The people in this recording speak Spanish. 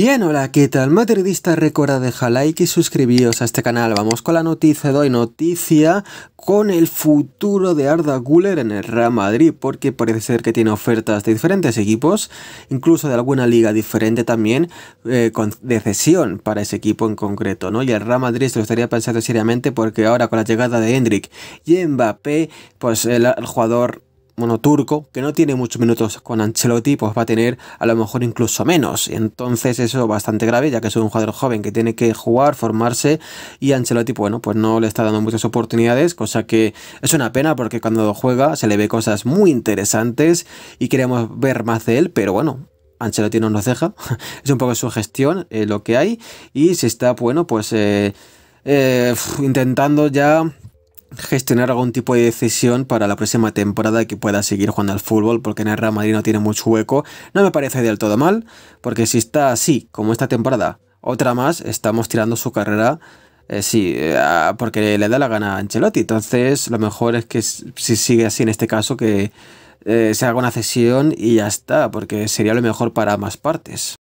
Bien, hola, ¿qué tal? Madridista, recuerda dejar like y suscribiros a este canal. Vamos con la noticia de hoy, noticia con el futuro de Arda Guller en el Real Madrid, porque parece ser que tiene ofertas de diferentes equipos, incluso de alguna liga diferente también, eh, con, de cesión para ese equipo en concreto, ¿no? Y el Real Madrid se lo estaría pensando seriamente porque ahora con la llegada de Hendrik y Mbappé, pues el jugador Monoturco turco, que no tiene muchos minutos con Ancelotti, pues va a tener a lo mejor incluso menos. Entonces eso es bastante grave, ya que es un jugador joven que tiene que jugar, formarse, y Ancelotti, pues, bueno, pues no le está dando muchas oportunidades, cosa que es una pena porque cuando juega se le ve cosas muy interesantes y queremos ver más de él, pero bueno, Ancelotti no nos deja. es un poco su gestión eh, lo que hay. Y se está, bueno, pues eh, eh, intentando ya gestionar algún tipo de decisión para la próxima temporada que pueda seguir jugando al fútbol, porque en el Real Madrid no tiene mucho hueco. No me parece del todo mal, porque si está así, como esta temporada, otra más, estamos tirando su carrera. Eh, sí, eh, porque le da la gana a Ancelotti. Entonces, lo mejor es que si sigue así en este caso, que eh, se haga una cesión y ya está, porque sería lo mejor para ambas partes.